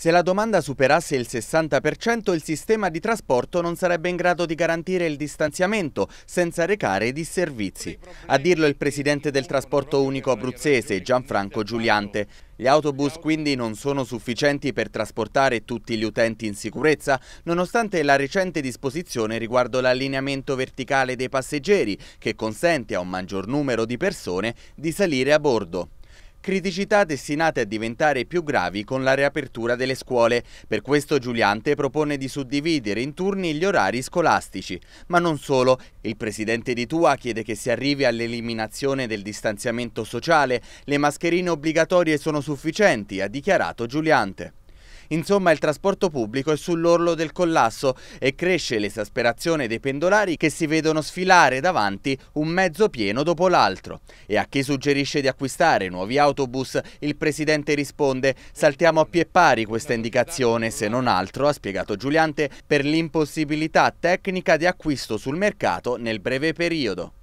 Se la domanda superasse il 60%, il sistema di trasporto non sarebbe in grado di garantire il distanziamento senza recare disservizi. A dirlo il presidente del trasporto unico abruzzese, Gianfranco Giuliante. Gli autobus quindi non sono sufficienti per trasportare tutti gli utenti in sicurezza, nonostante la recente disposizione riguardo l'allineamento verticale dei passeggeri, che consente a un maggior numero di persone di salire a bordo. Criticità destinate a diventare più gravi con la riapertura delle scuole. Per questo Giuliante propone di suddividere in turni gli orari scolastici. Ma non solo. Il presidente di Tua chiede che si arrivi all'eliminazione del distanziamento sociale. Le mascherine obbligatorie sono sufficienti, ha dichiarato Giuliante. Insomma, il trasporto pubblico è sull'orlo del collasso e cresce l'esasperazione dei pendolari che si vedono sfilare davanti un mezzo pieno dopo l'altro. E a chi suggerisce di acquistare nuovi autobus, il presidente risponde «Saltiamo a pie pari questa indicazione, se non altro», ha spiegato Giuliante, per l'impossibilità tecnica di acquisto sul mercato nel breve periodo.